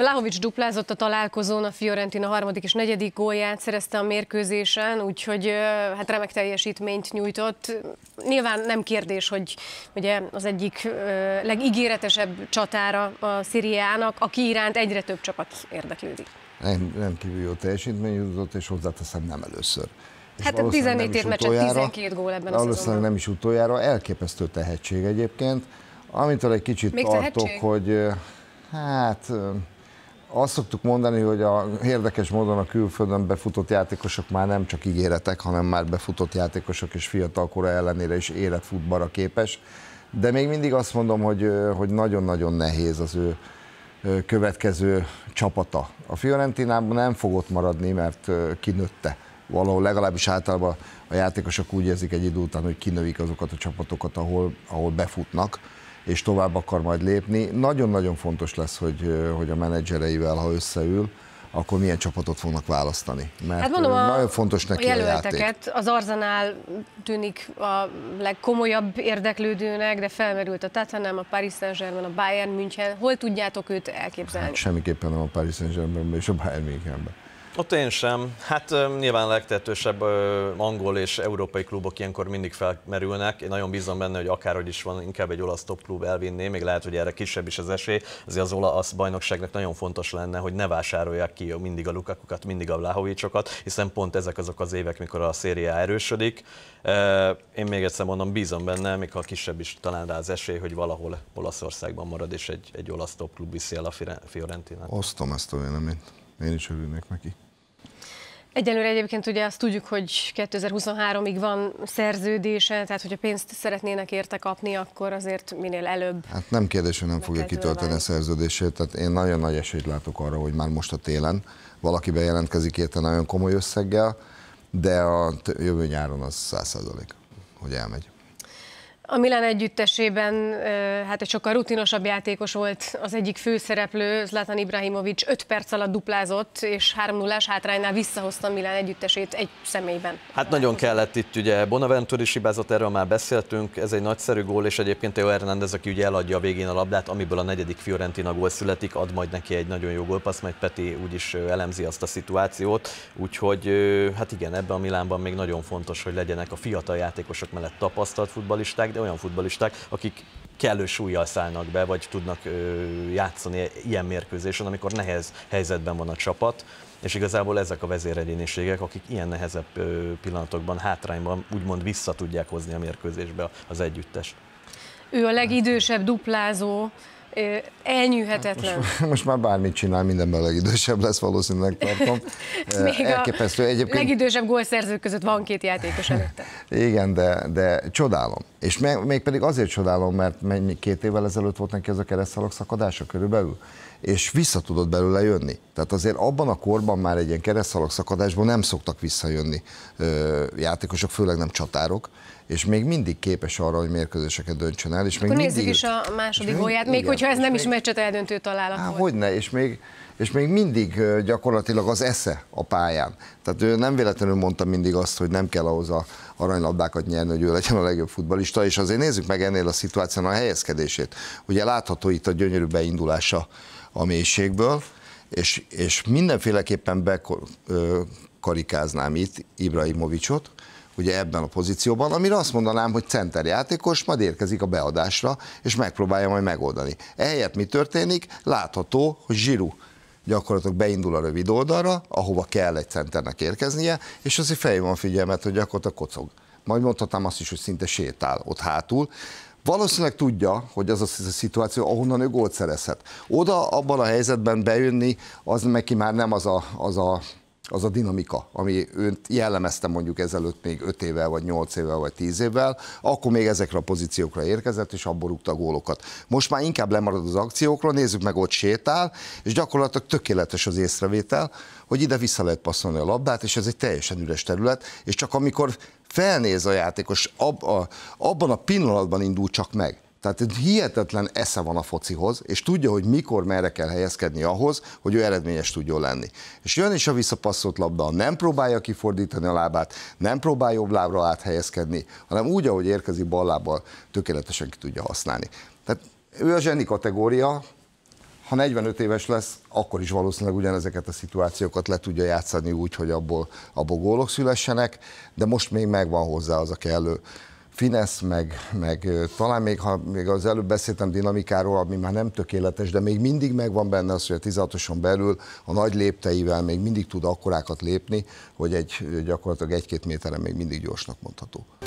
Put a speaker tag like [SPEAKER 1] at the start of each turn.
[SPEAKER 1] Vlahovics duplázott a találkozón, a Fiorentina harmadik és negyedik gólját szerezte a mérkőzésen, úgyhogy hát remek teljesítményt nyújtott. Nyilván nem kérdés, hogy ugye az egyik legígéretesebb csatára a Szíriának, aki iránt egyre több csapat érdeklődik.
[SPEAKER 2] Nem, nem kívül jó teljesítmény jutott, és hozzáteszem nem először.
[SPEAKER 1] És hát a 14 év meccset 12 gól ebben a Valószínűleg
[SPEAKER 2] nem is utoljára, elképesztő tehetség egyébként. Amitől egy kicsit Még tartok, tehetség? hogy hát azt szoktuk mondani, hogy a, érdekes módon a külföldön befutott játékosok már nem csak ígéretek, hanem már befutott játékosok és fiatalkora ellenére is érett futballra képes. De még mindig azt mondom, hogy, hogy nagyon-nagyon nehéz az ő következő csapata. A Fiorentinában nem fog ott maradni, mert kinőtte valahol legalábbis általában a játékosok úgy érzik egy idő után, hogy kinövik azokat a csapatokat, ahol, ahol befutnak és tovább akar majd lépni. Nagyon-nagyon fontos lesz, hogy, hogy a menedzsereivel, ha összeül, akkor milyen csapatot fognak választani. Mert hát mondom, nagyon a, fontos neki a jelölteket.
[SPEAKER 1] A az Arzenál tűnik a legkomolyabb érdeklődőnek, de felmerült a Tatanám, a Paris Saint-Germain, a Bayern München. Hol tudjátok őt elképzelni? Hát
[SPEAKER 2] semmiképpen nem a Paris Saint-Germainben és a Bayern Münchenben.
[SPEAKER 3] Ott én sem. Hát nyilván legtehetősebb angol és európai klubok ilyenkor mindig felmerülnek. Én nagyon bízom benne, hogy akárhogy is van, inkább egy olasz top klub elvinné, még lehet, hogy erre kisebb is az esély. Azért az olasz bajnokságnak nagyon fontos lenne, hogy ne vásárolják ki mindig a Lukakukat, mindig a Vlahovicsokat, hiszen pont ezek azok az évek, mikor a széria erősödik. Én még egyszer mondom, bízom benne, még ha kisebb is talán rá az esély, hogy valahol Olaszországban marad, és egy, egy olasz top klub viszi el a Fiorentinát.
[SPEAKER 2] Osztom ezt a véleményt. Én is örülnék neki.
[SPEAKER 1] Egyelőre egyébként ugye azt tudjuk, hogy 2023-ig van szerződése, tehát hogyha pénzt szeretnének érte kapni, akkor azért minél előbb.
[SPEAKER 2] Hát nem kérdés, hogy nem fogja kitölteni a szerződését, tehát én nagyon nagy esélyt látok arra, hogy már most a télen valaki bejelentkezik érte nagyon komoly összeggel, de a jövő nyáron az száz százalék, hogy elmegy.
[SPEAKER 1] A Milan együttesében hát egy sokkal rutinosabb játékos volt az egyik főszereplő, Zlatan Ibrahimovics 5 perc alatt duplázott, és 3 0 hátránynál visszahozta a Milan együttesét egy személyben.
[SPEAKER 3] Hát nagyon kellett itt ugye Bonaventuri is hibázott, erről már beszéltünk, ez egy nagyszerű gól, és egyébként Teo Hernández, aki ugye eladja a végén a labdát, amiből a negyedik Fiorentina gól születik, ad majd neki egy nagyon jó gólpassz, majd Peti úgyis elemzi azt a szituációt, úgyhogy hát igen, ebben a Milánban még nagyon fontos, hogy legyenek a fiatal játékosok mellett tapasztalt futballisták. de olyan futbalisták, akik kellő súlyjal szállnak be, vagy tudnak játszani ilyen mérkőzésen, amikor nehéz helyzetben van a csapat, és igazából ezek a vezéregyéniségek, akik ilyen nehezebb pillanatokban, hátrányban úgymond vissza tudják hozni a mérkőzésbe az együttest.
[SPEAKER 1] Ő a legidősebb duplázó, elnyűhetetlen. most,
[SPEAKER 2] most már bármit csinál, mindenben legidősebb lesz valószínűleg tartom.
[SPEAKER 1] Még Elképesztő. Egyébként... a legidősebb gólszerzők között van két játékos előtte.
[SPEAKER 2] Igen, de, de csodálom. És még pedig azért csodálom, mert mennyi két évvel ezelőtt volt neki ez a keresztalok szakadása körülbelül, és vissza tudott belőle jönni. Tehát azért abban a korban már egy ilyen keresztszalak szakadásból nem szoktak visszajönni játékosok, főleg nem csatárok és még mindig képes arra, hogy mérkőzéseket döntsön el. És Akkor még nézzük mindig, is
[SPEAKER 1] a második gólját, még, igen, hogyha ez nem is meccset eldöntő találat hát,
[SPEAKER 2] volt. Hogyne, és még, és még mindig gyakorlatilag az esze a pályán. Tehát ő nem véletlenül mondta mindig azt, hogy nem kell ahhoz a aranylabdákat nyerni, hogy ő legyen a legjobb futbalista, és azért nézzük meg ennél a szituáción a helyezkedését. Ugye látható itt a gyönyörű beindulása a mélységből, és, és mindenféleképpen bekarikáznám itt Ibrahimovicsot, ugye ebben a pozícióban, amire azt mondanám, hogy center játékos majd érkezik a beadásra, és megpróbálja majd megoldani. Ehelyett mi történik? Látható, hogy Zsiru gyakorlatilag beindul a rövid oldalra, ahova kell egy centernek érkeznie, és azért feljön a figyelmet, hogy gyakorlatilag kocog. Majd mondhatnám azt is, hogy szinte sétál ott hátul. Valószínűleg tudja, hogy az a szituáció, ahonnan ő gólt szerezhet. Oda abban a helyzetben bejönni, az neki már nem az a, az a az a dinamika, ami önt jellemezte mondjuk ezelőtt még 5 évvel, vagy 8 évvel, vagy 10 évvel, akkor még ezekre a pozíciókra érkezett, és abból rúgta a gólokat. Most már inkább lemarad az akciókról, nézzük meg, ott sétál, és gyakorlatilag tökéletes az észrevétel, hogy ide vissza lehet passzolni a labdát, és ez egy teljesen üres terület, és csak amikor felnéz a játékos, ab, a, abban a pillanatban indul csak meg. Tehát egy hihetetlen esze van a focihoz, és tudja, hogy mikor merre kell helyezkedni ahhoz, hogy ő eredményes tudjon lenni. És jön is a visszapasszott labda, nem próbálja kifordítani a lábát, nem próbál jobb lábra áthelyezkedni, hanem úgy, ahogy érkezik bal lábbal, tökéletesen ki tudja használni. Tehát ő a zseni kategória, ha 45 éves lesz, akkor is valószínűleg ugyanezeket a szituációkat le tudja játszani úgy, hogy abból, a bogólok szülessenek, de most még megvan hozzá az a kellő finesz, meg, meg talán még, ha még az előbb beszéltem dinamikáról, ami már nem tökéletes, de még mindig megvan benne az, hogy a 16 belül a nagy lépteivel még mindig tud akkorákat lépni, hogy egy, gyakorlatilag egy-két méteren még mindig gyorsnak mondható.